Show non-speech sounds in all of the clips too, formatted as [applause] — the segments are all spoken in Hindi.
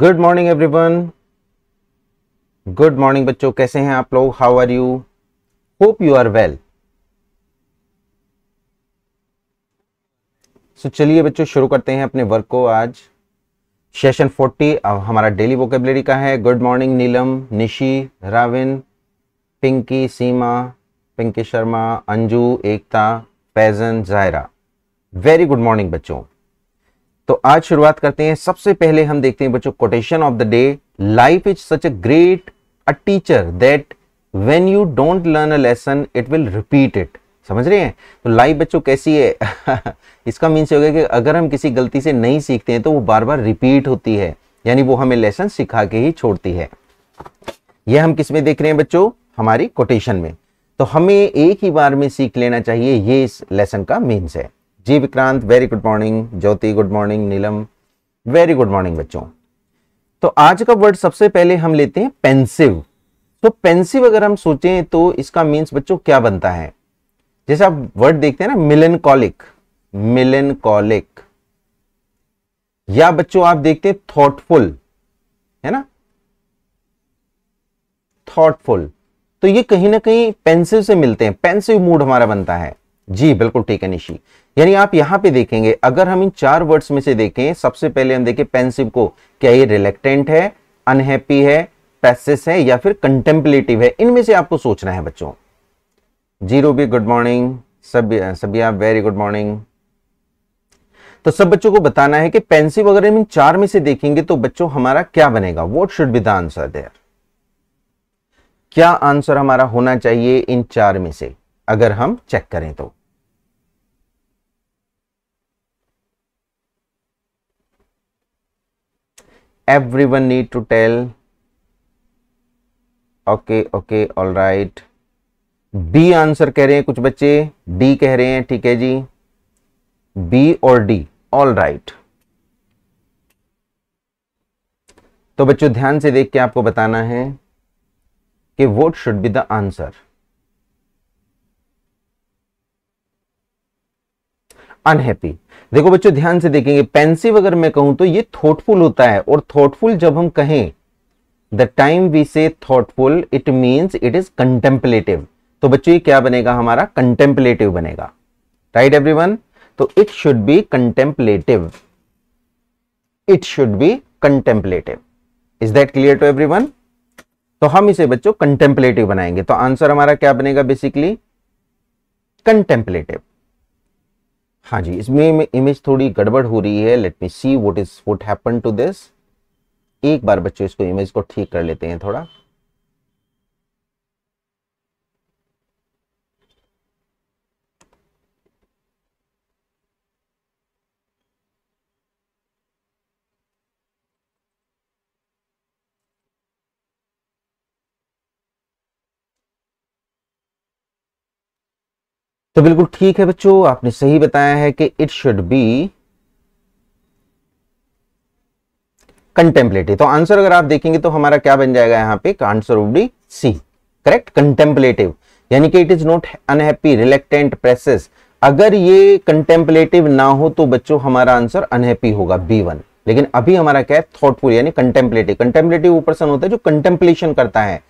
Good morning everyone good morning बच्चों कैसे हैं आप लोग how are you hope you are well so चलिए बच्चों शुरू करते हैं अपने वर्क को आज सेशन 40 अब हमारा डेली वोकेबलरी का है good morning Neelam Nishi Ravin Pinky Seema Pinky Sharma Anju Ekta Faizan Zaira very good morning बच्चों तो आज शुरुआत करते हैं सबसे पहले हम देखते हैं बच्चों quotation of the day life is such a great a teacher that when you don't learn a lesson it will repeat it समझ रहे हैं तो लाइफ बच्चों कैसी है [laughs] इसका मीन्स ये हो गया कि अगर हम किसी गलती से नहीं सीखते हैं तो वो बार बार रिपीट होती है यानी वो हमें लेसन सिखा के ही छोड़ती है यह हम किस में देख रहे हैं बच्चों हमारी कोटेशन में तो हमें एक ही बार में सीख लेना चाहिए ये इस लेसन का मीन्स है ji Vikrant very good morning Jyoti good morning Neelam very good morning बच्चों तो आज का वर्ड सबसे पहले हम लेते हैं पेंसिव तो पेंसिव अगर हम सोचें तो इसका मीन्स बच्चों क्या बनता है जैसे आप वर्ड देखते हैं ना कॉलिक मिलन कॉलिक या बच्चों आप देखते हैं थॉटफुल है ना थॉटफुल तो ये कहीं ना कहीं पेंसिव से मिलते हैं पेंसिव मूड हमारा बनता है जी बिल्कुल ठीक है निशी यानी आप यहां पे देखेंगे अगर हम इन चार वर्ड्स में से देखें सबसे पहले हम देखें पेंसिव को क्या ये रिलेक्टेंट है अनहैप्पी है पैसेस है या फिर कंटेम्पलेटिव है इनमें से आपको सोचना है बच्चों जीरो भी गुड मॉर्निंग सब सभी आप वेरी गुड मॉर्निंग तो सब बच्चों को बताना है कि पेंसिव अगर हम इन चार में से देखेंगे तो बच्चों हमारा क्या बनेगा what should be the answer there क्या आंसर हमारा होना चाहिए इन चार में से अगर हम चेक करें तो everyone need to tell okay okay all right B answer कह रहे हैं कुछ बच्चे डी कह रहे हैं ठीक है जी बी और डी ऑल राइट तो बच्चों ध्यान से देख के आपको बताना है कि what should be the answer unhappy देखो बच्चों ध्यान से देखेंगे पेंसिव अगर मैं कहूं तो ये थॉटफुल होता है और थॉटफुल जब हम कहें the time we say thoughtful it means it is contemplative तो बच्चों ये क्या बनेगा हमारा कंटेम्पलेटिव बनेगा राइट एवरीवन तो it should be contemplative it should be contemplative is that clear to one तो हम इसे बच्चों कंटेम्पलेटिव बनाएंगे तो आंसर हमारा क्या बनेगा बेसिकली कंटेम्पलेटिव हाँ जी इसमें इमेज थोड़ी गड़बड़ हो रही है let me see what is what happen to this एक बार बच्चों इसको इमेज को ठीक कर लेते हैं थोड़ा तो बिल्कुल ठीक है बच्चों आपने सही बताया है कि इट शुड बी कंटेम्पलेटिव तो आंसर अगर आप देखेंगे तो हमारा क्या बन जाएगा यहां पे answer would be C correct contemplative यानी कि it is not unhappy reluctant precise अगर ये कंटेम्पलेटिव ना हो तो बच्चों हमारा आंसर अनहैप्पी होगा बी वन लेकिन अभी हमारा क्या है थॉटफुल यानी कंटेम्पलेटिव कंटेम्पलेटिव वो पर्सन होता है जो कंटेम्पलेशन करता है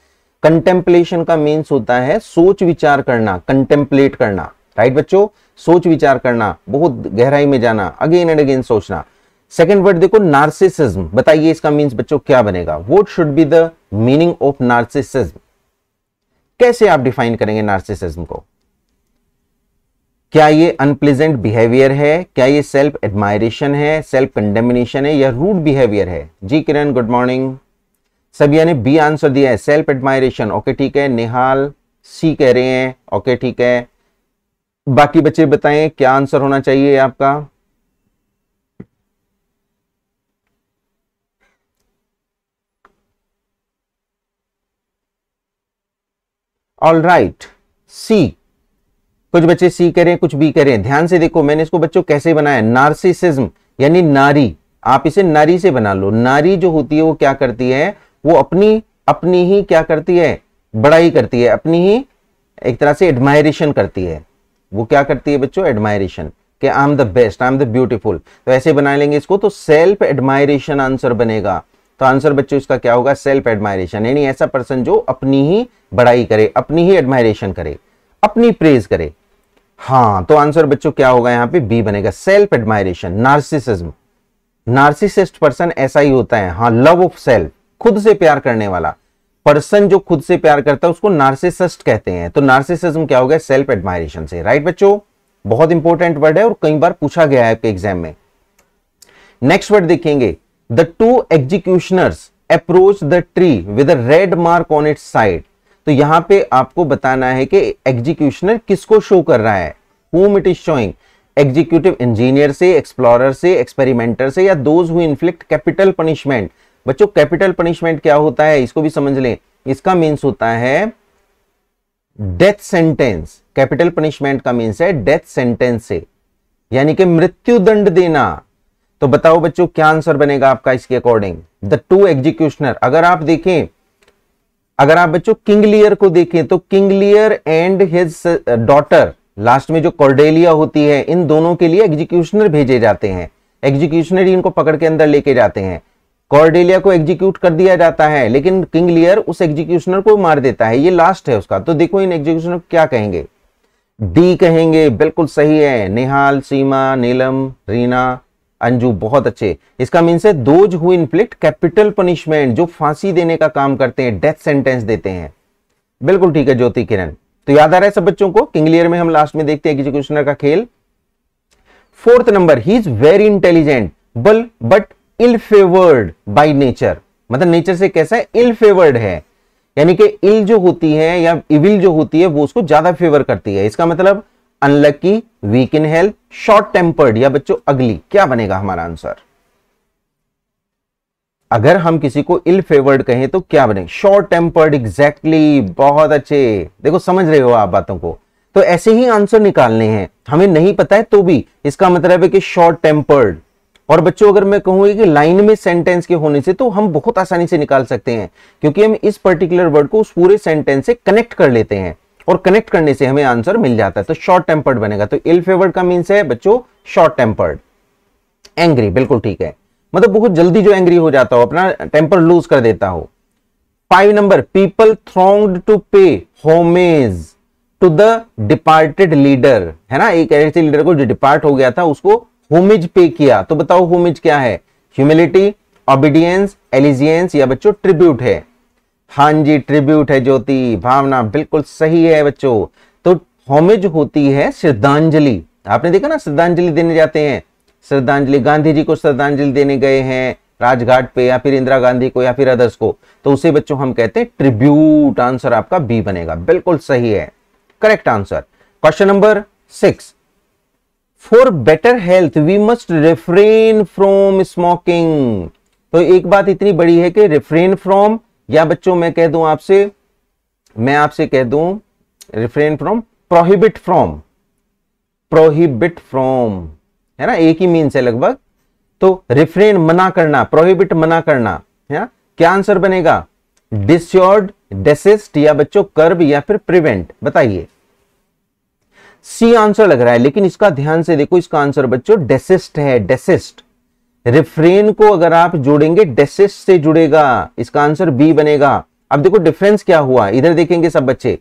कंटेम्पलेशन का मीन्स होता है सोच विचार करना कंटेम्पलेट करना राइट बच्चों सोच विचार करना बहुत गहराई में जाना अगेन एंड अगेन सोचना सेकेंड वर्ड देखो नार्सिसिज्म बताइए इसका मीन्स बच्चों क्या बनेगा what should be the meaning of narcissism कैसे आप डिफाइन करेंगे नार्सिसिज्म को क्या ये अनप्लेजेंट बिहेवियर है क्या ये सेल्फ एडमायरेशन है सेल्फ कंडेमिनेशन है या रूड बिहेवियर है जी किरण गुड मॉर्निंग सभी ने बी आंसर दिया है सेल्फ एडमायरेशन ओके ठीक है निहाल सी कह रहे हैं ओके ठीक है बाकी बच्चे बताएं क्या आंसर होना चाहिए आपका ऑल राइट सी कुछ बच्चे सी करें कुछ बी करें ध्यान से देखो मैंने इसको बच्चों कैसे बनाया नार्सिसिज्म यानी नारी आप इसे नारी से बना लो नारी जो होती है वो क्या करती है वो अपनी अपनी ही क्या करती है बड़ाई करती है अपनी ही एक तरह से एडमायरेशन करती है वो क्या करती है बच्चों एडमायरेशन कि I am the best I am the beautiful तो ऐसे बना लेंगे इसको तो सेल्फ एडमायरेशन आंसर बनेगा तो आंसर बच्चों इसका क्या होगा सेल्फ एडमायरेशन यानी ऐसा पर्सन जो अपनी ही बड़ाई करे अपनी ही एडमायरेशन करे अपनी प्रेज करे हाँ तो आंसर बच्चों क्या होगा यहाँ पे बी बनेगा self admiration narcissism narcissist person ऐसा ही होता है हाँ लव ऑफ सेल्फ खुद से प्यार करने वाला पर्सन जो खुद से प्यार करता है उसको नार्सिसिस्ट कहते हैं तो नार्सिसिज्म क्या हो गया सेल्फ एडमायरेशन से राइट बच्चों बहुत इंपॉर्टेंट वर्ड है और कई बार पूछा गया है आपके एग्जाम में नेक्स्ट वर्ड देखेंगे the two executioners approach the tree with a red mark on its side तो यहां पे आपको बताना है कि एग्जीक्यूशनर किसको शो कर रहा है whom it is showing executive engineer से एक्सप्लोरर से एक्सपेरिमेंटर से या those who inflict capital punishment बच्चों कैपिटल पनिशमेंट क्या होता है इसको भी समझ लें इसका मीन्स होता है डेथ सेंटेंस कैपिटल पनिशमेंट का मीन्स है डेथ सेंटेंस से यानी कि मृत्यु दंड देना तो बताओ बच्चों क्या आंसर बनेगा आपका इसके अकॉर्डिंग द टू एग्जीक्यूशनर अगर आप देखें अगर आप बच्चों किंग लियर को देखें तो King Lear and his daughter last में जो कॉर्डेलिया होती है इन दोनों के लिए एग्जीक्यूशनर भेजे जाते हैं एग्जीक्यूशनर इनको पकड़ के अंदर लेके जाते हैं कॉर्डेलिया को एग्जीक्यूट कर दिया जाता है लेकिन किंग लियर उस एग्जीक्यूशनर को मार देता है ये लास्ट है उसका तो देखो इन एग्जीक्यूशनर को क्या कहेंगे डी कहेंगे बिल्कुल सही है निहाल सीमा नीलम रीना अंजू बहुत अच्छे इसका मीन्स है those who inflict capital punishment जो फांसी देने का काम करते हैं डेथ सेंटेंस देते हैं बिल्कुल ठीक है ज्योति किरण तो याद आ रहा है सब बच्चों को किंगलियर में हम लास्ट में देखते हैं एग्जीक्यूशनर का खेल fourth number he is very intelligent बल but ill favoured by nature मतलब नेचर से कैसा है इल फेवर्ड है यानी कि इल जो होती है या इविल जो होती है वो उसको ज्यादा फेवर करती है इसका मतलब unlucky weak in health short tempered या बच्चों अगली क्या बनेगा हमारा आंसर अगर हम किसी को इल फेवर्ड कहें तो क्या बने शॉर्ट टेम्पर्ड एग्जैक्टली बहुत अच्छे देखो समझ रहे हो आप बातों को तो ऐसे ही आंसर निकालने हैं हमें नहीं पता है तो भी इसका मतलब है कि शॉर्ट टेम्पर्ड और बच्चों अगर मैं कहूँगी कि लाइन में सेंटेंस के होने से तो हम बहुत आसानी से निकाल सकते हैं क्योंकि हम इस पर्टिकुलर वर्ड को उस पूरे सेंटेंस से कनेक्ट कर लेते हैं और कनेक्ट करने से हमें आंसर मिल जाता है तो शॉर्ट टेम्पर्ड बनेगा तो इल फेवर्ड का मीन्स है बच्चों शॉर्ट टेम्पर्ड एंग्री बिल्कुल ठीक है मतलब बहुत जल्दी जो एंग्री हो जाता हो अपना टेम्पर लूज कर देता हो five number people thronged to pay homage to the departed leader है ना एक ऐसे लीडर को जो डिपार्ट हो गया था उसको होमिज पे किया तो बताओ होमिज क्या है ह्यूमिलिटी ऑबिडियंस एलिजियंस या बच्चों ट्रिब्यूट है हां जी ट्रिब्यूट है ज्योति भावना बिल्कुल सही है बच्चों तो होमिज होती है श्रद्धांजलि आपने देखा ना श्रद्धांजलि देने जाते हैं श्रद्धांजलि गांधी जी को श्रद्धांजलि देने गए हैं राजघाट पे या फिर इंदिरा गांधी को या फिर अदर्स को तो उसे बच्चों हम कहते हैं ट्रिब्यूट आंसर आपका बी बनेगा बिल्कुल सही है correct answer question number six for better health we must refrain from smoking तो एक बात इतनी बड़ी है कि रेफ्रेन फ्रॉम या बच्चों मैं कह दूं आपसे मैं आपसे कह दूं refrain from prohibit from prohibit from है ना एक ही मीन्स है लगभग तो रिफ्रेन मना करना प्रोहिबिट मना करना है ना क्या आंसर बनेगा डिस्योर्ड डेसिस्ट या बच्चों कर्ब या फिर प्रिवेंट बताइए सी आंसर लग रहा है लेकिन इसका ध्यान से देखो इसका आंसर बच्चों डेसिस्ट है डेसिस्ट रिफ्रेन को अगर आप जोड़ेंगे डेसिस्ट से जुड़ेगा इसका आंसर बी बनेगा अब देखो डिफरेंस क्या हुआ इधर देखेंगे सब बच्चे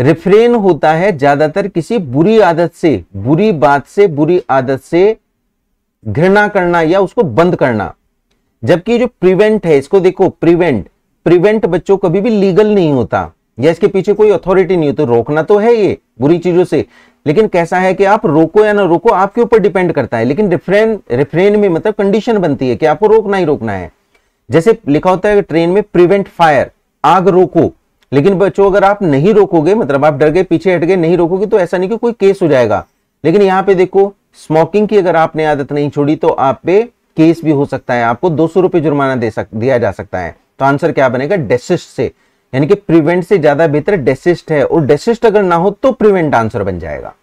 रिफ्रेन होता है ज्यादातर किसी बुरी आदत से बुरी बात से बुरी आदत से घृणा करना या उसको बंद करना जबकि जो प्रिवेंट है इसको देखो प्रिवेंट प्रिवेंट बच्चों कभी भी लीगल नहीं होता या इसके पीछे कोई अथॉरिटी नहीं होती तो रोकना तो है ये बुरी चीजों से लेकिन कैसा है कि आप रोको या ना रोको आपके ऊपर डिपेंड करता है लेकिन रिफ्रेन रिफ्रेन में मतलब कंडीशन बनती है कि आपको रोकना ही रोकना है जैसे लिखा होता है ट्रेन में प्रिवेंट फायर आग रोको लेकिन बच्चों अगर आप नहीं रोकोगे मतलब आप डर गए पीछे हट गए नहीं रोकोगे तो ऐसा नहीं कि कोई केस हो जाएगा लेकिन यहाँ पे देखो स्मोकिंग की अगर आपने आदत नहीं छोड़ी तो आप पे केस भी हो सकता है आपको दो सौ रुपये जुर्माना दे सक दिया जा सकता है तो आंसर क्या बनेगा डेसिस्ट से यानी कि प्रिवेंट से ज्यादा बेहतर डेसिस्ट है और डेसिस्ट अगर ना हो तो प्रिवेंट आंसर बन जाएगा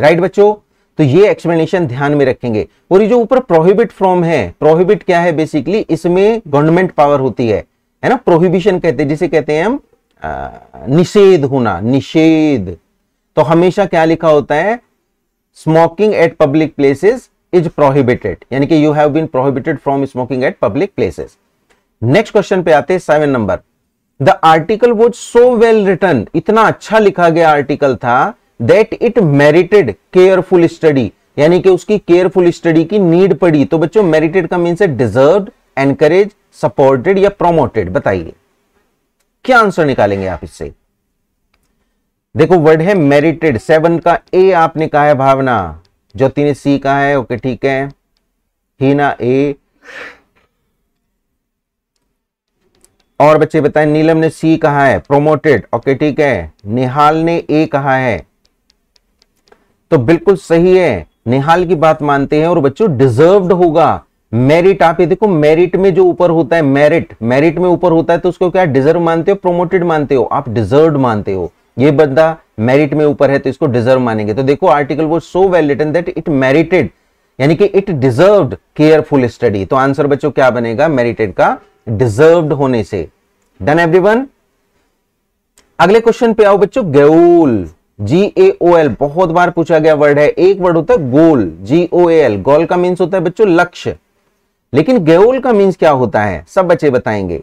राइट बच्चों तो ये एक्सप्लेनेशन ध्यान में रखेंगे और ये जो ऊपर प्रोहिबिट फ्रॉम है प्रोहिबिट क्या है बेसिकली इसमें गवर्नमेंट पावर होती है है ना प्रोहिबिशन कहते हैं जिसे कहते हैं हम निषेध होना निषेध तो हमेशा क्या लिखा होता है smoking at public places is prohibited यानी कि you have been prohibited from smoking at public places next question पे आते हैं seven number the article was so well written इतना अच्छा लिखा गया आर्टिकल था that it merited careful study यानी कि उसकी केयरफुल स्टडी की नीड पड़ी तो बच्चों मेरिटेड का मीन है डिजर्व एनकरेज सपोर्टेड या प्रोमोटेड बताइए क्या आंसर निकालेंगे आप इससे देखो वर्ड है मेरिटेड सेवन का ए आपने कहा है भावना ज्योति ने सी कहा है ओके ठीक है ही ना ए और बच्चे बताएं नीलम ने सी कहा है प्रोमोटेड ओके ठीक है निहाल ने ए कहा है तो बिल्कुल सही है निहाल की बात मानते हैं और बच्चों डिजर्व्ड होगा मेरिट आप ये देखो मेरिट में जो ऊपर होता है मेरिट मेरिट में ऊपर होता है तो उसको क्या डिजर्व मानते हो प्रोमोटेड मानते हो आप डिजर्व मानते हो ये बंदा मेरिट में ऊपर है तो इसको डिजर्व मानेंगे तो देखो आर्टिकल वो so well written that it merited यानी कि इट डिजर्व केयरफुल स्टडी तो आंसर बच्चों क्या बनेगा मेरिटेड का डिजर्व्ड होने से डन एवरीवन अगले क्वेश्चन पे आओ बच्चों गेउल जी ए ओ एल बहुत बार पूछा गया वर्ड है एक वर्ड होता है गोल जी ओ एल गोल का मीन्स होता है बच्चों लक्ष्य लेकिन गेउल का मीन्स क्या होता है सब बच्चे बताएंगे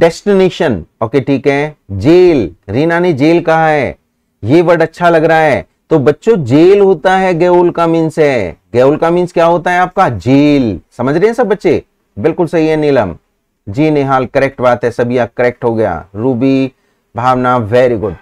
डेस्टिनेशन ओके ठीक है जेल रीना ने जेल कहा है ये वर्ड अच्छा लग रहा है तो बच्चों जेल होता है गेउल का मीन्स है गेउल का मीन्स क्या होता है आपका जेल समझ रहे हैं सब बच्चे बिल्कुल सही है नीलम जी निहाल करेक्ट बात है सभी आप करेक्ट हो गया रूबी भावना वेरी गुड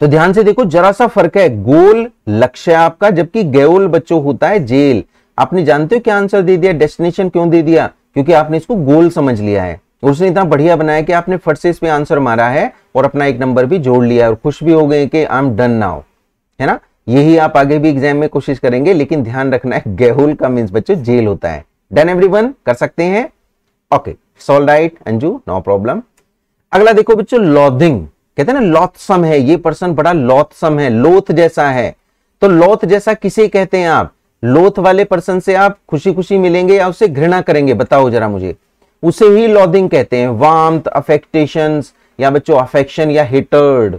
तो ध्यान से देखो जरा सा फर्क है गोल लक्ष्य आपका जबकि गेउल बच्चों होता है जेल आपने जानते हो क्या आंसर दे दिया डेस्टिनेशन क्यों दे दिया क्योंकि आपने इसको गोल समझ लिया है उसने इतना बढ़िया बनाया कि आपने फट से इसमें आंसर मारा है और अपना एक नंबर भी जोड़ लिया और खुश भी हो गए कि आई एम डन नाउ है ना यही आप आगे भी एग्जाम में कोशिश करेंगे लेकिन ध्यान रखना है गेहुल का मीन्स बच्चों जेल होता है डन एवरीवन कर सकते हैं okay all right Anju no problem अगला देखो बच्चों लॉथिंग कहते हैं ना लॉथसम है ये पर्सन बड़ा लॉथसम है लोथ जैसा है तो लोथ जैसा किसे कहते हैं आप लोथ वाले पर्सन से आप खुशी खुशी मिलेंगे या उसे घृणा करेंगे बताओ जरा मुझे उसे ही लॉदिंग कहते हैं वार्म अफेक्टेशन या बच्चों अफेक्शन या हिटर्ड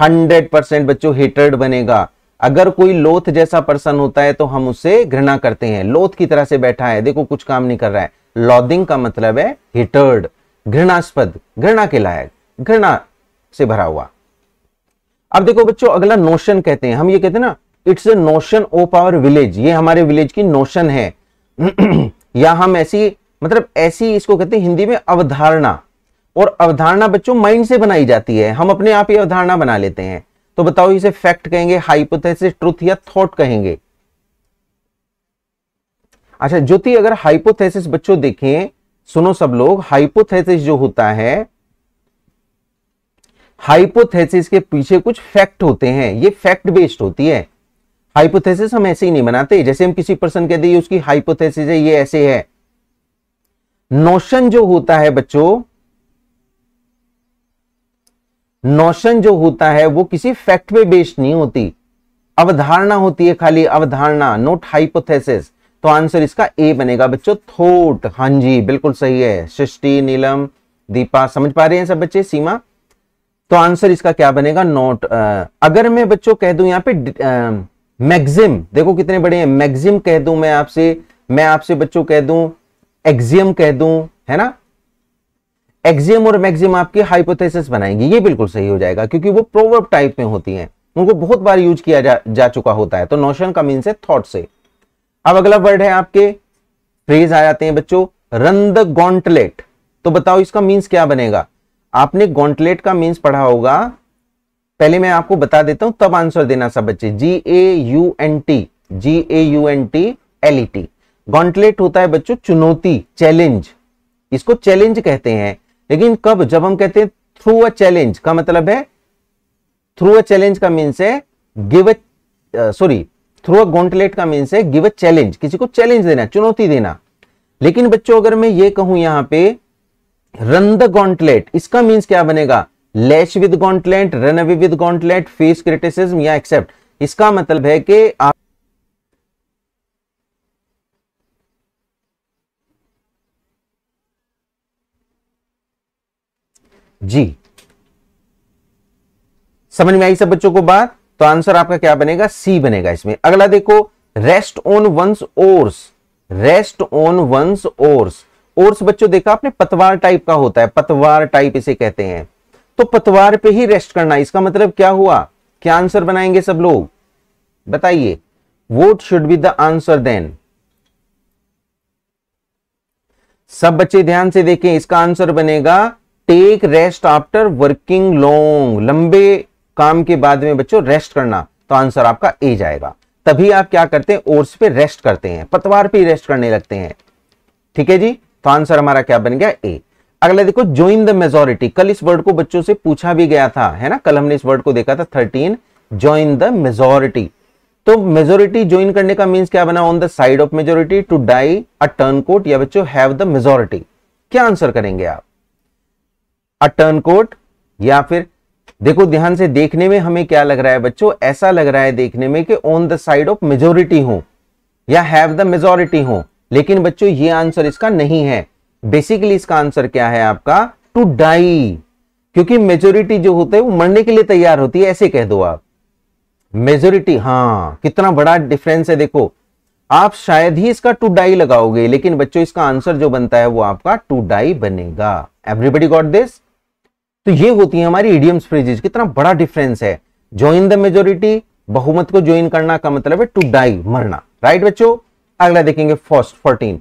हंड्रेड परसेंट बच्चों हेटर्ड बनेगा अगर कोई लोथ जैसा पर्सन होता है तो हम उसे घृणा करते हैं लोथ की तरह से बैठा है देखो कुछ काम नहीं कर रहा है लॉदिंग का मतलब है हेटर्ड घृणास्पद घृणा के लायक घृणा से भरा हुआ अब देखो बच्चों अगला नोशन कहते हैं हम ये कहते हैं ना it's a notion of our village ये हमारे विलेज की नोशन है [clears throat] या हम ऐसी मतलब ऐसी इसको कहते हैं हिंदी में अवधारणा और अवधारणा बच्चों माइंड से बनाई जाती है हम अपने आप ही अवधारणा बना लेते हैं तो बताओ इसे फैक्ट कहेंगे हाइपोथेसिस ट्रुथ या थॉट कहेंगे अच्छा ज्योति अगर हाइपोथेसिस बच्चों देखें सुनो सब लोग हाइपोथेसिस जो होता है हाइपोथेसिस के पीछे कुछ फैक्ट होते हैं ये फैक्ट बेस्ड होती है हाइपोथेसिस हम ऐसे ही नहीं बनाते जैसे हम किसी पर्सन कहते हैं उसकी हाइपोथेसिस है ये ऐसे है नोशन जो होता है बच्चों नौशन जो होता है वो किसी फैक्ट पे बेस्ड नहीं होती अवधारणा होती है खाली अवधारणा नोट हाइपोथेसिस तो आंसर इसका ए बनेगा बच्चों थोट हां जी बिल्कुल सही है सृष्टि नीलम दीपा समझ पा रहे हैं सब बच्चे सीमा तो आंसर इसका क्या बनेगा नोट अगर मैं बच्चों कह दू यहां पर मैग्जिम देखो कितने बड़े हैं मैग्जिम कह दू मैं आपसे मैं आपसे बच्चों कह दू एक्म कह दू है ना एक्जियम और मैक्सिम आपकी हाइपोथेसिस बनाएंगी ये बिल्कुल सही हो जाएगा क्योंकि वो प्रोवर्ब टाइप में होती हैं उनको बहुत बार यूज किया जा, जा चुका होता है तो नोशन का मीन से थॉट से अब अगला वर्ड है आपके फ्रेज आ जाते हैं बच्चों रन द गॉन्टलेट तो बताओ इसका मीन्स क्या बनेगा आपने गॉन्टलेट का मीन्स पढ़ा होगा पहले मैं आपको बता देता हूं तब आंसर देना सब बच्चे G A U N T G A U N T L E T gauntlet होता है बच्चों चुनौती चैलेंज इसको चैलेंज कहते हैं लेकिन कब जब हम कहते हैं थ्रू अ चैलेंज का मतलब है थ्रू अ चैलेंज का मीन्स है give a sorry throw a gauntlet का मीन्स है गिव अ चैलेंज किसी को चैलेंज देना चुनौती देना लेकिन बच्चों अगर मैं ये कहूं यहां पे रन द गॉन्टलेट इसका मीन्स क्या बनेगा lash with gauntlet run away with gauntlet face criticism या एक्सेप्ट इसका मतलब है कि आप जी समझ में आई सब बच्चों को बात तो आंसर आपका क्या बनेगा सी बनेगा इसमें अगला देखो rest on one's oars rest on one's oars oars बच्चों देखा आपने पतवार टाइप का होता है पतवार टाइप इसे कहते हैं तो पतवार पे ही रेस्ट करना इसका मतलब क्या हुआ क्या आंसर बनाएंगे सब लोग बताइए what should be the answer then सब बच्चे ध्यान से देखें इसका आंसर बनेगा take rest after working long लंबे काम के बाद में बच्चों रेस्ट करना तो आंसर आपका ए जाएगा तभी आप क्या करते हैं ओर्स पे रेस्ट करते हैं पतवार पे रेस्ट करने लगते हैं ठीक है जी तो आंसर हमारा क्या बन गया ए अगला देखो ज्वाइन द मेजोरिटी कल इस वर्ड को बच्चों से पूछा भी गया था है ना कल हमने इस वर्ड को देखा था थर्टीन ज्वाइन द मेजोरिटी तो मेजोरिटी ज्वाइन करने का मीन्स क्या बना on the side of majority to die a turncoat या बच्चों हैव द मेजोरिटी क्या आंसर करेंगे आप अ टर्न कोट या फिर देखो ध्यान से देखने में हमें क्या लग रहा है बच्चों ऐसा लग रहा है देखने में कि on the side of majority हो या हैव द मेजोरिटी हो लेकिन बच्चों ये आंसर इसका नहीं है बेसिकली इसका आंसर क्या है आपका टू डाई क्योंकि मेजोरिटी जो होते हैं वो मरने के लिए तैयार होती है ऐसे कह दो आप मेजोरिटी हाँ कितना बड़ा डिफरेंस है देखो आप शायद ही इसका टू डाई लगाओगे लेकिन बच्चों इसका आंसर जो बनता है वो आपका टू डाई बनेगा एवरीबडी गॉट दिस तो ये होती है हमारी इडियम्स फ्रेजेज कितना बड़ा डिफरेंस है ज्वाइन द मेजोरिटी बहुमत को ज्वाइन करना का मतलब है टू डाई मरना राइट बच्चों अगला देखेंगे first fourteen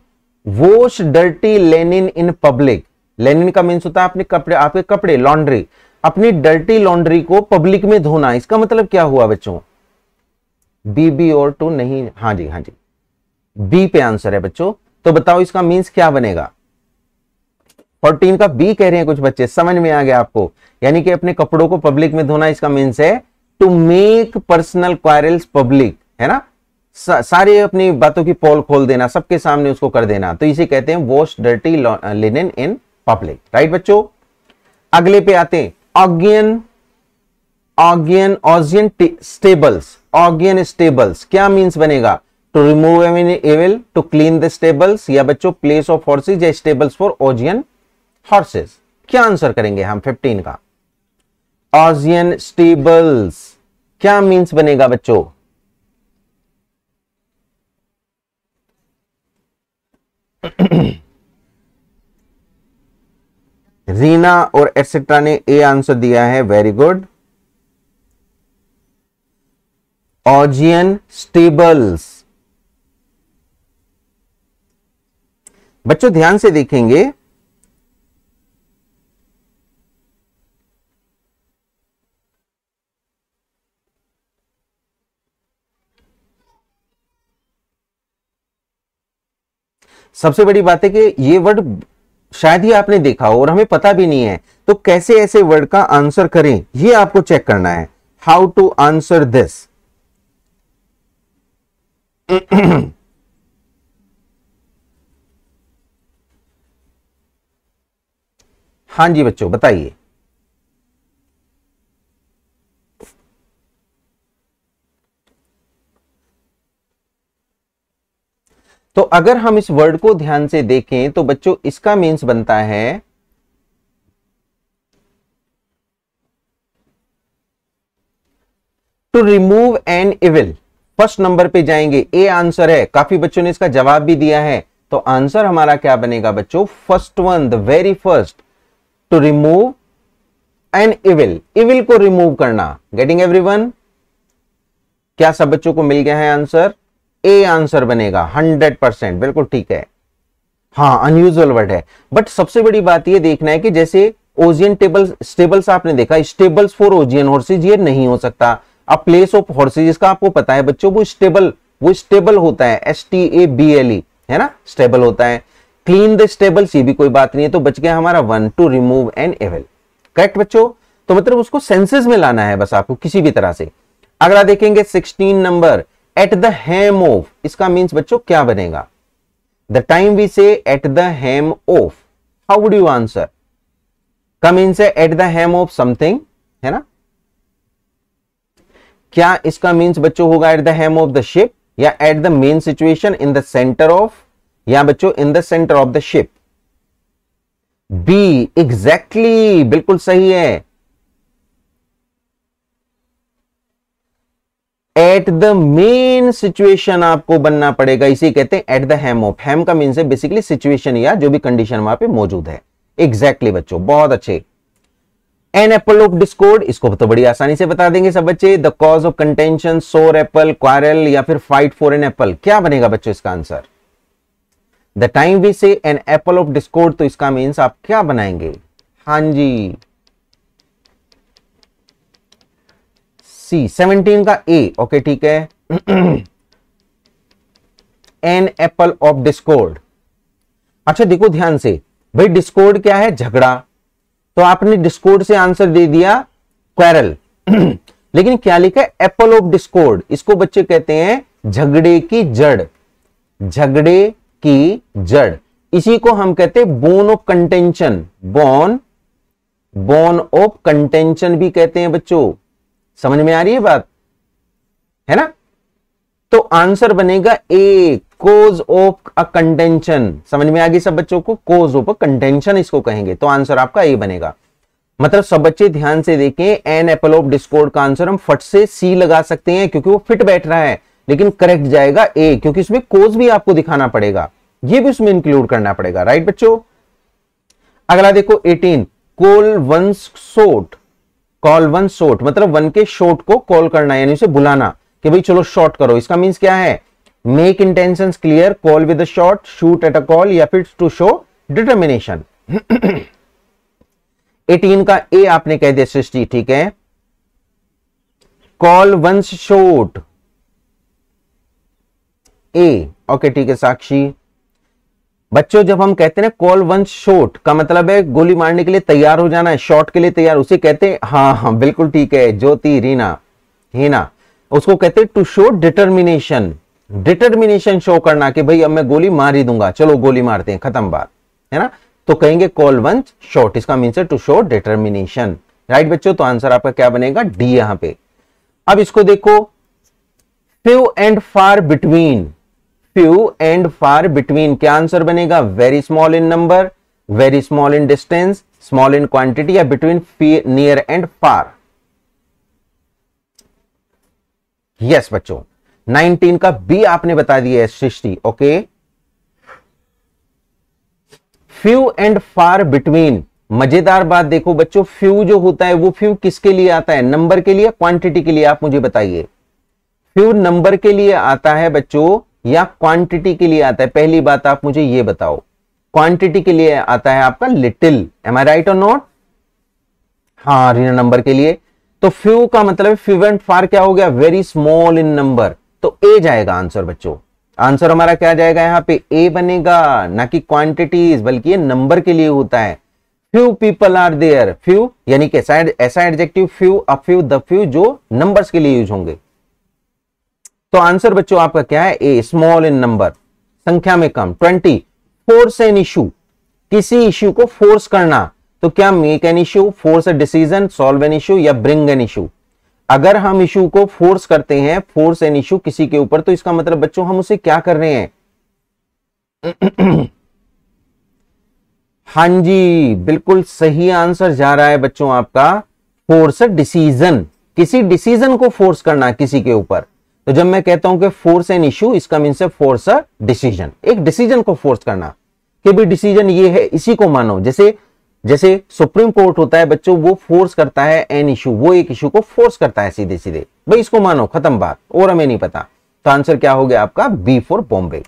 wash dirty linen in public linen का मीन्स होता है अपने कपड़े आपके कपड़े लॉन्ड्री अपनी डर्टी लॉन्ड्री को पब्लिक में धोना इसका मतलब क्या हुआ बच्चों बी बी और टू नहीं हाँ जी हाँ जी बी पे आंसर है बच्चों तो बताओ इसका मीन्स क्या बनेगा फोर्टीन का बी कह रहे हैं कुछ बच्चे समझ में आ गया आपको यानी कि अपने कपड़ों को पब्लिक में धोना इसका मीन्स है to make personal quarrels public है ना सा, सारे अपनी बातों की पोल खोल देना सबके सामने उसको कर देना तो इसे कहते हैं wash dirty linen in public right बच्चों अगले पे आते हैं Augean Augean Augean stables Augean stables क्या मीन्स बनेगा to remove evil to clean the stables या बच्चों प्लेस ऑफ हॉर्सेज या स्टेबल्स फॉर ऑजियन हॉर्सेस क्या आंसर करेंगे हम 15 का ऑजियन स्टेबल्स क्या मीन्स बनेगा बच्चों [coughs] रीना और एटसेट्रा ने ए आंसर दिया है वेरी गुड ऑजियन स्टेबल्स बच्चों ध्यान से देखेंगे सबसे बड़ी बात है कि ये वर्ड शायद ही आपने देखा हो और हमें पता भी नहीं है तो कैसे ऐसे वर्ड का आंसर करें ये आपको चेक करना है हाउ टू आंसर दिस हां जी बच्चों बताइए तो अगर हम इस वर्ड को ध्यान से देखें तो बच्चों इसका मीन्स बनता है to remove an evil first number पे जाएंगे ए आंसर है काफी बच्चों ने इसका जवाब भी दिया है तो आंसर हमारा क्या बनेगा बच्चों first one the very first to remove an evil evil को रिमूव करना गेटिंग एवरीवन क्या सब बच्चों को मिल गया है आंसर ए आंसर बनेगा हंड्रेड परसेंट बिल्कुल ठीक है हाँ अनयूजल वर्ड है बट सबसे बड़ी बात यह देखना है कि जैसे ओजियन टेबल स्टेबल्स आपने देखा स्टेबल्स फॉर ओजियन हॉर्सेज ये नहीं हो सकता अब प्लेस ऑफ हॉर्सेज इसका आपको पता है बच्चों वो स्टेबल वो स्टेबल होता है S T A B L E है ना स्टेबल होता है क्लीन द स्टेबल्स ये भी कोई बात नहीं है तो बच गया हमारा one to remove an evil correct बच्चों तो मतलब उसको सेंसेस में लाना है बस आपको किसी भी तरह से अगला देखेंगे sixteen number at the hem of इसका मीन्स बच्चों क्या बनेगा the time we say at the hem of how would you answer का मीन्स है at the hem of something है ना क्या इसका मीन्स बच्चों होगा at the hem of the ship या at the main situation in the centre of या बच्चों in the centre of the ship B exactly बिल्कुल सही है एट द मेन सिचुएशन आपको बनना पड़ेगा इसी कहते हैं at the hem of hem का मीन है बेसिकली सिचुएशन या जो भी कंडीशन वहां पे मौजूद है एग्जैक्टली exactly बच्चों बहुत अच्छे एन एप्पल ऑफ डिस्कोर्ड इसको तो बड़ी आसानी से बता देंगे सब बच्चे the cause of contention sore apple quarrel या फिर फाइट फॉर एन एप्पल क्या बनेगा बच्चों इसका answer the time we say an apple of discord तो इसका मीन्स आप क्या बनाएंगे हां जी सी सेवनटीन का ए ओके ठीक है एन एप्पल ऑफ डिस्कोर्ड अच्छा देखो ध्यान से भाई डिस्कोर्ड क्या है झगड़ा तो आपने डिस्कोर्ड से आंसर दे दिया क्वेरल [clears throat] लेकिन क्या लिखा है एप्पल ऑफ डिस्कोर्ड इसको बच्चे कहते हैं झगड़े की जड़ झगड़े की जड़ इसी को हम कहते हैं bone of contention bone bone of contention भी कहते हैं बच्चों समझ में आ रही है बात है ना तो आंसर बनेगा ए कोज ऑफ अ कंटेंशन समझ में आ गई सब बच्चों को कोज ऑफ अ कंटेंशन इसको कहेंगे तो आंसर आपका ए बनेगा मतलब सब बच्चे ध्यान से देखें एन एपल ऑफ डिस्कोर्ड का आंसर हम फट से सी लगा सकते हैं क्योंकि वो फिट बैठ रहा है लेकिन करेक्ट जाएगा ए क्योंकि इसमें कोज भी आपको दिखाना पड़ेगा ये भी उसमें इंक्लूड करना पड़ेगा राइट बच्चों अगला देखो 18 call one's shot call one shot मतलब वन के शॉर्ट को कॉल करना यानी उसे बुलाना कि भाई चलो शॉर्ट करो इसका मीन्स क्या है make intention clear call with shot shoot at a call या फिर टू शो डिटर्मिनेशन एटीन का ए आपने कह दिया सृष्टि ठीक है call one's shot A okay ठीक है साक्षी बच्चों जब हम कहते हैं कॉल वन शॉट का मतलब है गोली मारने के लिए तैयार हो जाना है शॉट के लिए तैयार उसे कहते हैं हाँ हाँ बिल्कुल ठीक है ज्योति रीना हीना उसको कहते हैं to show determination determination show करना कि भाई अब मैं गोली मार ही दूंगा चलो गोली मारते हैं खत्म बात है ना तो कहेंगे कॉल वन शॉट इसका मीन है टू शो डिटर्मिनेशन राइट बच्चों तो आंसर आपका क्या बनेगा डी यहां पे अब इसको देखो few and far between few and far between क्या आंसर बनेगा very small in number very small in distance small in quantity या between near and far yes बच्चों 19 का बी आपने बता दिया है Srishti okay few and far between मजेदार बात देखो बच्चों फ्यू जो होता है वो फ्यू किसके लिए आता है नंबर के लिए क्वांटिटी के लिए आप मुझे बताइए फ्यू नंबर के लिए आता है बच्चों या क्वांटिटी के लिए आता है पहली बात आप मुझे ये बताओ क्वांटिटी के लिए आता है आपका लिटिल एम आई राइट और नॉट हाँ रीना नंबर के लिए तो फ्यू का मतलब फ्यू एंड फार क्या हो गया वेरी स्मॉल इन नंबर तो ए जाएगा आंसर बच्चों आंसर हमारा क्या जाएगा यहां पे ए बनेगा ना कि क्वांटिटीज बल्कि ये नंबर के लिए होता है few people are there few यानी कि ऐसा adjective few a few the few जो नंबर्स के लिए यूज होंगे तो आंसर बच्चों आपका क्या है ए स्मॉल इन नंबर संख्या में कम ट्वेंटी फोर्स एन इशू किसी इश्यू को फोर्स करना तो क्या make an issue force a decision solve an issue या ब्रिंग एन इश्यू अगर हम इशू को फोर्स करते हैं फोर्स एन इशू किसी के ऊपर तो इसका मतलब बच्चों हम उसे क्या कर रहे हैं [clears throat] हां जी बिल्कुल सही आंसर जा रहा है बच्चों आपका फोर्स डिसीजन किसी डिसीजन को फोर्स करना किसी के ऊपर तो जब मैं कहता हूं कि फोर्स एन इश्यू इसका मीन से फोर्स अ डिसीजन एक डिसीजन को फोर्स करना कि भी डिसीजन ये है इसी को मानो जैसे जैसे सुप्रीम कोर्ट होता है बच्चों वो फोर्स करता है एन इशू वो एक इश्यू को फोर्स करता है सीधे सीधे भाई इसको मानो खत्म बात और हमें नहीं पता तो आंसर क्या हो गया आपका बी फॉर बॉम्बे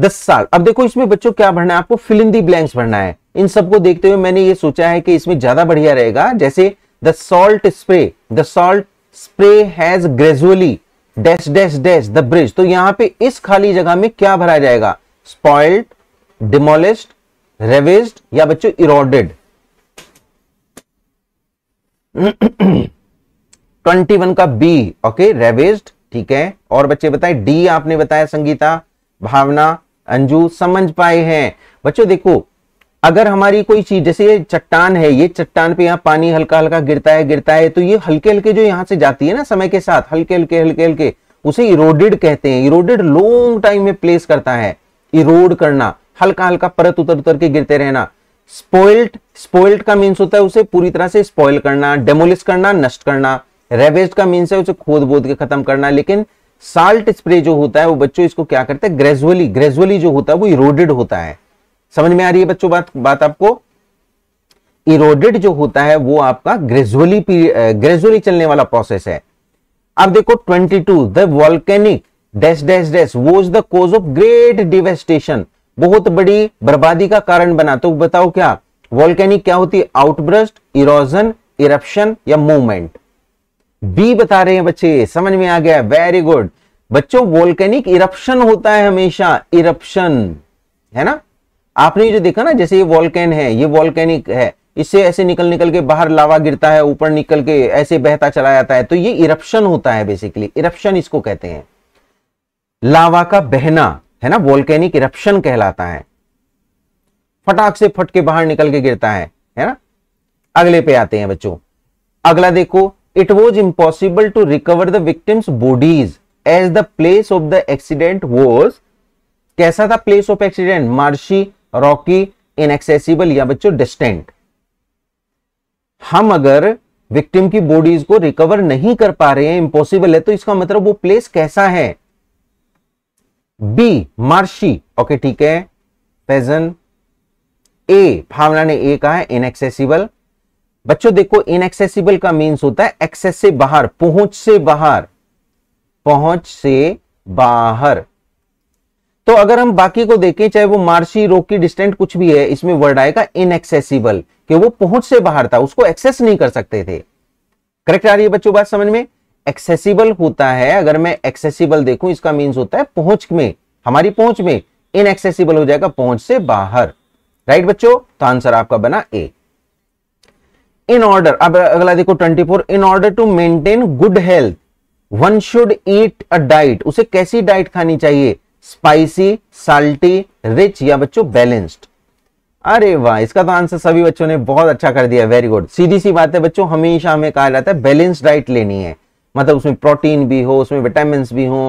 दस साल अब देखो इसमें बच्चों क्या भरना है आपको फिलिंदी दी ब्लैंक्स भरना है इन सबको देखते हुए मैंने ये सोचा है कि इसमें ज्यादा बढ़िया रहेगा जैसे the salt spray the salt spray has gradually dash dash dash the bridge तो यहां पे इस खाली जगह में क्या भरा जाएगा स्पॉइल्ड डिमोलिस्ड रेवेस्ड या बच्चों इरोडेड [clears throat] 21 वन का बी ओके रेवेस्ड ठीक है और बच्चे बताए डी आपने बताया संगीता भावना अंजू समझ पाए हैं बच्चों देखो अगर हमारी कोई चीज जैसे ये चट्टान है ये चट्टान पे यहाँ पानी हल्का हल्का गिरता है गिरता है तो ये हल्के हल्के जो यहाँ से जाती है ना समय के साथ हल्के हल्के हल्के हल्के उसे इरोडेड कहते हैं इरोडेड लॉन्ग टाइम में प्लेस करता है इरोड करना हल्का हल्का परत उतर उतर के गिरते रहना स्पोइल्ट स्पोइल्ट का मीन्स होता है उसे पूरी तरह से स्पॉइल करना डेमोलिश करना नष्ट करना रेवेज का मीन्स है उसे खोद बोद के खत्म करना लेकिन साल्ट स्प्रे जो होता है वो बच्चों इसको क्या करते हैं ग्रेजुअली ग्रेजुअली जो होता है वो इरोडेड होता है समझ में आ रही है बच्चों बात बात आपको इरोडेड जो होता है वो आपका ग्रेजुअली ग्रेजुअली चलने वाला प्रोसेस है अब देखो 22 the volcanic dash dash dash वो is the cause of great devastation बहुत बड़ी बर्बादी का कारण बना तो बताओ क्या वॉल्केनिक क्या होती है आउटब्रस्ट इरोजन इरप्शन या मूवमेंट बी बता रहे हैं बच्चे समझ में आ गया वेरी गुड बच्चों वोल्केनिक इरप्शन होता है हमेशा इरप्शन है ना आपने जो देखा ना जैसे ये वॉलकैन है ये वॉलकैनिक है इससे ऐसे निकल निकल के बाहर लावा गिरता है ऊपर निकल के ऐसे बहता चला जाता है तो ये इरप्शन होता है बेसिकली इरप्शन इसको कहते हैं लावा का बहना है ना वॉलकैनिक इरप्शन कहलाता है फटाक से फट के बाहर निकल के गिरता है है ना अगले पे आते हैं बच्चों अगला देखो it was impossible to recover the victims bodies as the place of the accident was कैसा था place of accident marshy rocky inaccessible या बच्चों डिस्टेंट हम अगर विक्टिम की बॉडीज को रिकवर नहीं कर पा रहे हैं इंपॉसिबल है तो इसका मतलब वो प्लेस कैसा है बी मार्शी ओके ठीक है पेजन ए भावना ने ए कहा है इनएक्सेसिबल बच्चों देखो इनएक्सेसिबल का मीन्स होता है एक्सेस से बाहर पहुंच से बाहर पहुंच से बाहर तो अगर हम बाकी को देखें चाहे वो मार्शी की डिस्टेंट कुछ भी है इसमें वर्ड आएगा इनएक्सेसिबल कि वो पहुंच से बाहर था उसको एक्सेस नहीं कर सकते थे करेक्ट आ रही है बच्चों बात समझ में एक्सेसिबल होता है अगर मैं एक्सेसिबल देखूं इसका मीन होता है पहुंच में हमारी पहुंच में इनएक्सेसिबल हो जाएगा पहुंच से बाहर राइट बच्चों तो आंसर आपका बना ए इन ऑर्डर अब अगला देखो 24 in order to maintain good health one should eat a diet उसे कैसी डाइट खानी चाहिए स्पाइसी साल्टी रिच या बच्चों बैलेंस्ड अरे वाह इसका तो आंसर सभी बच्चों ने बहुत अच्छा कर दिया वेरी गुड सीधी सी बात है बच्चों हमेशा हमें कहा जाता है बैलेंस डाइट लेनी है मतलब उसमें प्रोटीन भी हो उसमें विटामिन भी हो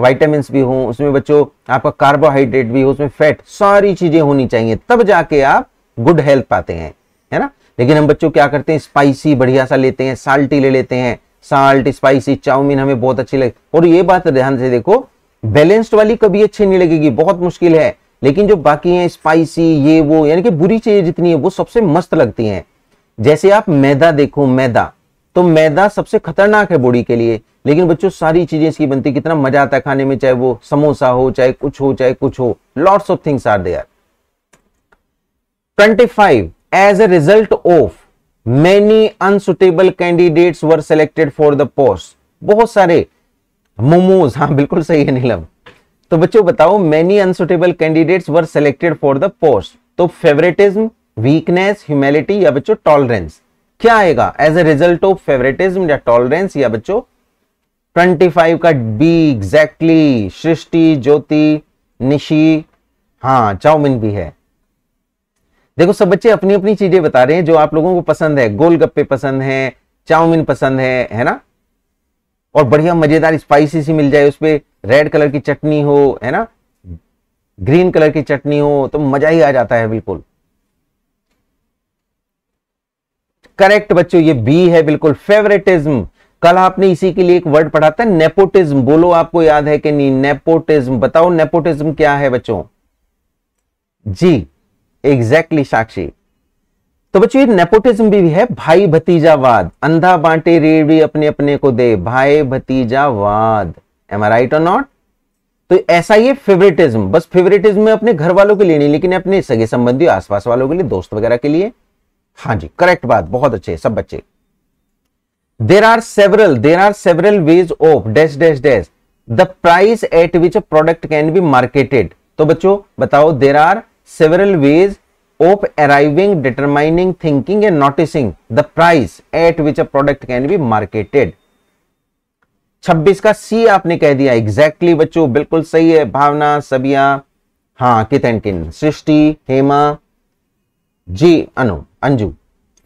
वाइटामिन भी हो उसमें बच्चों आपका कार्बोहाइड्रेट भी हो उसमें फैट सारी चीजें होनी चाहिए तब जाके आप गुड हेल्थ पाते हैं है ना लेकिन हम बच्चों क्या करते हैं स्पाइसी बढ़िया सा लेते हैं साल्टी ले लेते हैं साल्ट स्पाइसी चाउमीन हमें बहुत अच्छी लगे और ये बात ध्यान से देखो बैलेंस्ड वाली कभी अच्छी नहीं लगेगी बहुत मुश्किल है लेकिन जो बाकी हैं स्पाइसी ये वो यानी कि बुरी चीजें जितनी है वो सबसे मस्त लगती हैं जैसे आप मैदा देखो मैदा तो मैदा सबसे खतरनाक है बॉडी के लिए लेकिन बच्चों सारी चीजें इसकी बनती कितना मजा आता है खाने में चाहे वो समोसा हो चाहे कुछ हो चाहे कुछ हो lots of things are there 25 as a result of many unsuitable candidates were selected for the post बहुत सारे मोमोज हाँ बिल्कुल सही है नीलम तो बच्चों बताओ many unsuitable candidates were selected for the post तो फेवरेटिज्म वीकनेस ह्यूमेलिटी या बच्चों टॉलरेंस क्या आएगा as a result of favouritism या टॉलरेंस या बच्चों 25 का बी एग्जैक्टली सृष्टि ज्योति निशी हाँ चाउमिन भी है देखो सब बच्चे अपनी अपनी चीजें बता रहे हैं जो आप लोगों को पसंद है गोलगप्पे पसंद है चाउमिन पसंद है है ना और बढ़िया मजेदार स्पाइसी सी मिल जाए उसपे रेड कलर की चटनी हो है ना ग्रीन कलर की चटनी हो तो मजा ही आ जाता है बिल्कुल करेक्ट बच्चों ये बी है बिल्कुल फेवरेटिज्म कल आपने इसी के लिए एक वर्ड पढ़ा था नेपोटिज्म बोलो आपको याद है कि नहीं नेपोटिज्म बताओ नेपोटिज्म क्या है बच्चों जी एग्जैक्टली exactly, साक्षी तो बच्चों ये नेपोटिज्म भी, है भाई भतीजावाद अंधा बांटे रेड़ भी अपने अपने को दे भाई भतीजावाद एम आई राइट और नॉट तो ऐसा ही फेवरेटिज्म बस फेवरेटिज्म में अपने घर वालों के लिए नहीं लेकिन अपने सगे संबंधी आसपास वालों के लिए दोस्त वगैरह के लिए हाँ जी करेक्ट बात बहुत अच्छे सब बच्चे there are several there are several ways of dash dash dash the price at which a product can be marketed तो बच्चों बताओ there are several ways of arriving, determining, thinking and noticing the price at which a product can be marketed. 26 का सी आपने कह दिया एग्जैक्टली exactly बच्चों बिल्कुल सही है भावना सबिया हाँ कितन किन सृष्टि हेमा जी अनु अंजू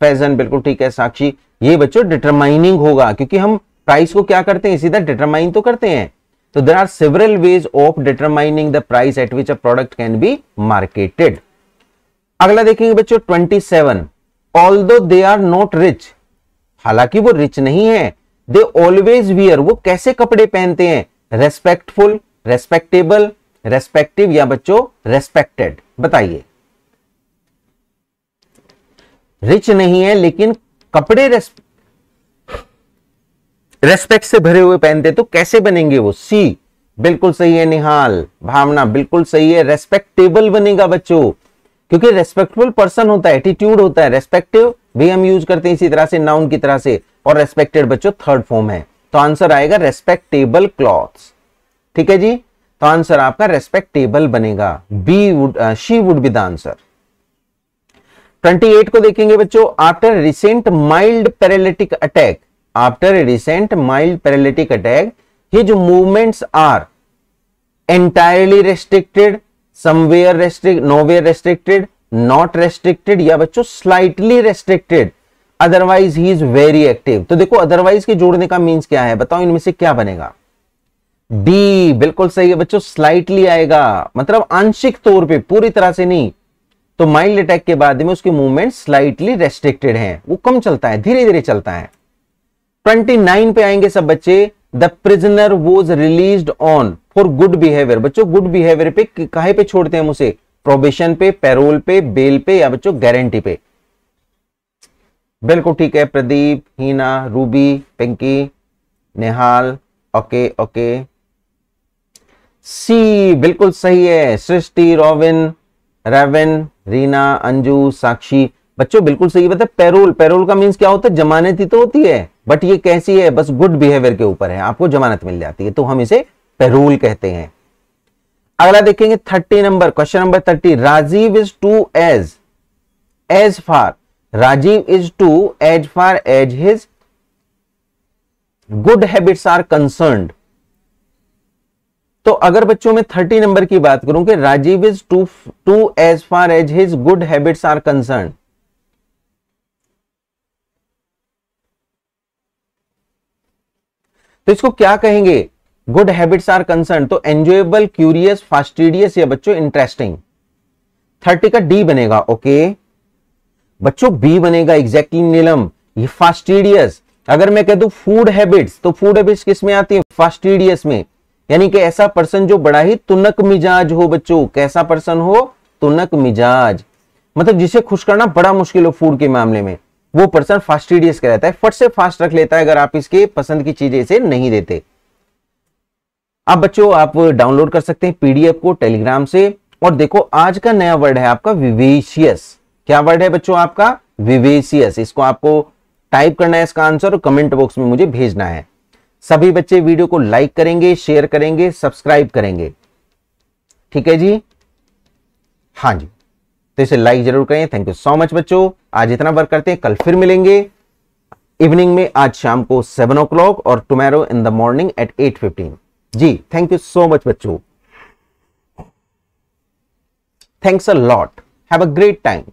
फैजन बिल्कुल ठीक है साक्षी ये बच्चों डिटरमाइनिंग होगा क्योंकि हम प्राइस को क्या करते हैं सीधा डिटरमाइन तो करते हैं तो there are several ways of determining the price at which a product can be marketed अगला देखेंगे बच्चों ट्वेंटी सेवन ऑल दो दे आर नॉट रिच हालांकि वो रिच नहीं है दे ऑलवेज वियर वो कैसे कपड़े पहनते हैं रेस्पेक्टफुल रेस्पेक्टेबल रेस्पेक्टिव या बच्चों रेस्पेक्टेड बताइए रिच नहीं है लेकिन कपड़े रेस्पेक्ट से भरे हुए पहनते तो कैसे बनेंगे वो सी बिल्कुल सही है निहाल भावना बिल्कुल सही है रेस्पेक्टेबल बनेगा बच्चों क्योंकि रेस्पेक्टफुल पर्सन होता है एटीट्यूड होता है रेस्पेक्टिव भी हम यूज करते हैं इसी तरह से नाउन की तरह से और रेस्पेक्टेड बच्चों थर्ड फॉर्म है तो आंसर आएगा रेस्पेक्टेबल क्लॉथ्स ठीक है जी तो आंसर आपका रेस्पेक्टेबल बनेगा B would she would be the answer 28 को देखेंगे बच्चों after recent mild paralytic attack after recent mild paralytic attack his movements are entirely restricted somewhere restrict nowhere restricted not restricted या बच्चों slightly restricted otherwise he is very active तो देखो अदरवाइज के जोड़ने का मीन्स क्या है बताओ इनमें से क्या बनेगा डी बिल्कुल सही है बच्चों स्लाइटली आएगा मतलब आंशिक तौर पे पूरी तरह से नहीं तो माइल्ड अटैक के बाद में उसके मूवमेंट स्लाइटली रेस्ट्रिक्टेड हैं वो कम चलता है धीरे धीरे चलता है 29 पे आएंगे सब बच्चे the prisoner was release on for good behaviour बच्चों गुड बिहेवियर पे कहा पे छोड़ते हैं उसे प्रोबेशन पे पेरोल पे बेल पे या बच्चों गारंटी पे बिल्कुल ठीक है Pradeep Heena Ruby Pinky Nehal okay okay C बिल्कुल सही है सृष्टि रॉविन रेविन रीना अंजू साक्षी बच्चों बिल्कुल सही बात है पेरोल पेरोल का मीन्स क्या होता है जमानती तो होती है बट ये कैसी है बस गुड बिहेवियर के ऊपर है आपको जमानत मिल जाती है तो हम इसे पेरोल कहते हैं अगला देखेंगे thirty number question number thirty Rajiv is too as as far Rajiv is too as far as his good habits are concern तो अगर बच्चों में थर्टी नंबर की बात करूं कि Rajiv is too too as far as his good habits are concern तो इसको क्या कहेंगे गुड हैबिट्स आर कंसर्न तो एंजॉयबल क्यूरियस फास्टिडियस या बच्चों इंटरेस्टिंग थर्टी का डी बनेगा ओके बच्चों बी बनेगा एग्जैक्टली नीलम ये फास्टिडियस अगर मैं कह दू फूड हैबिट्स तो फूड हैबिट्स किस में आती है फास्टिडियस में यानी कि ऐसा पर्सन जो बड़ा ही तुनक मिजाज हो बच्चों कैसा पर्सन हो तुनक मिजाज मतलब जिसे खुश करना बड़ा मुश्किल हो फूड के मामले में वो पर्सन फास्टिडियस कहलाता है फट से फास्ट रख लेता है अगर आप इसके पसंद की चीजें इसे नहीं देते अब बच्चों आप डाउनलोड कर सकते हैं पीडीएफ को टेलीग्राम से और देखो आज का नया वर्ड है आपका विवेशियस क्या वर्ड है बच्चों आपका विवेशियस इसको आपको टाइप करना है इसका आंसर और कमेंट बॉक्स में मुझे भेजना है सभी बच्चे वीडियो को लाइक करेंगे शेयर करेंगे सब्सक्राइब करेंगे ठीक है जी हाँ जी तो इसे लाइक जरूर करें थैंक यू सो मच बच्चों आज इतना वर्क करते हैं कल फिर मिलेंगे इवनिंग में आज शाम को सेवन ओ क्लॉक और tomorrow in the morning at eight fifteen ji thank you so much बच्चों thanks a lot have a great time